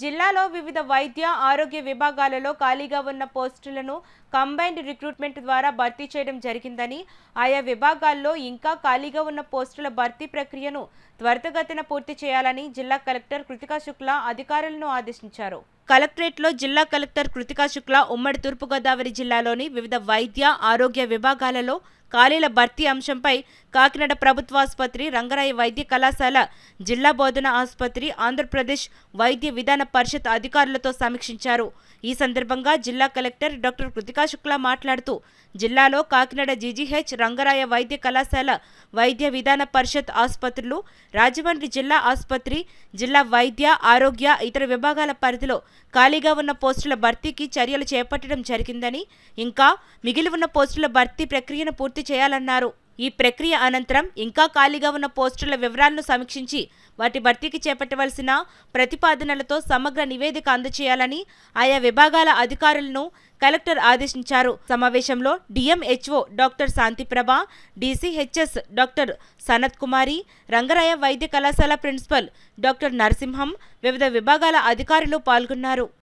జిల్లాలో వివిధ వైద్య ఆరోగ్య విభాగాలలో ఖాళీగా ఉన్న పోస్టులను కంబైన్డ్ రిక్రూట్మెంట్ ద్వారా భర్తీ చేయడం జరిగిందని ఆయా విభాగాల్లో ఇంకా ఖాళీగా ఉన్న పోస్టుల భర్తీ ప్రక్రియను త్వరితగతిన పూర్తి చేయాలని జిల్లా కలెక్టర్ కృతికా శుక్లా అధికారులను ఆదేశించారు కలెక్టరేట్లో జిల్లా కలెక్టర్ కృతికా శుక్లా ఉమ్మడి తూర్పుగోదావరి జిల్లాలోని వివిధ వైద్య ఆరోగ్య విభాగాలలో ఖాళీల భర్తీ అంశంపై కాకినాడ ప్రభుత్వాసుపత్రి రంగరాయ వైద్య కళాశాల జిల్లా బోధన ఆసుపత్రి ఆంధ్రప్రదేశ్ వైద్య విధాన పరిషత్ అధికారులతో సమీక్షించారు ఈ సందర్భంగా జిల్లా కలెక్టర్ డాక్టర్ కృతికా శుక్లా మాట్లాడుతూ జిల్లాలో కాకినాడ జీజీహెచ్ రంగరాయ వైద్య కళాశాల వైద్య విధాన పరిషత్ ఆసుపత్రులు రాజమండ్రి జిల్లా ఆసుపత్రి జిల్లా వైద్య ఆరోగ్య ఇతర విభాగాల పరిధిలో ఖాళీగా ఉన్న పోస్టుల భర్తీకి చర్యలు చేపట్టడం జరిగిందని ఇంకా మిగిలి ఉన్న పోస్టుల భర్తీ ప్రక్రియను పూర్తి చేయాలన్నారు ఈ ప్రక్రియ అనంతరం ఇంకా ఖాళీగా ఉన్న పోస్టుల వివరాలను సమీక్షించి వాటి భర్తీకి చేపట్టవలసిన ప్రతిపాదనలతో సమగ్ర నివేదిక అందజేయాలని ఆయా విభాగాల అధికారులను కలెక్టర్ ఆదేశించారు సమావేశంలో DMHO doctor Shantiprabha DCHS doctor Sanath Kumari Rangaraya వైద్య కళాశాల ప్రిన్సిపల్ డాక్టర్ నరసింహం వివిధ విభాగాల అధికారులు పాల్గొన్నారు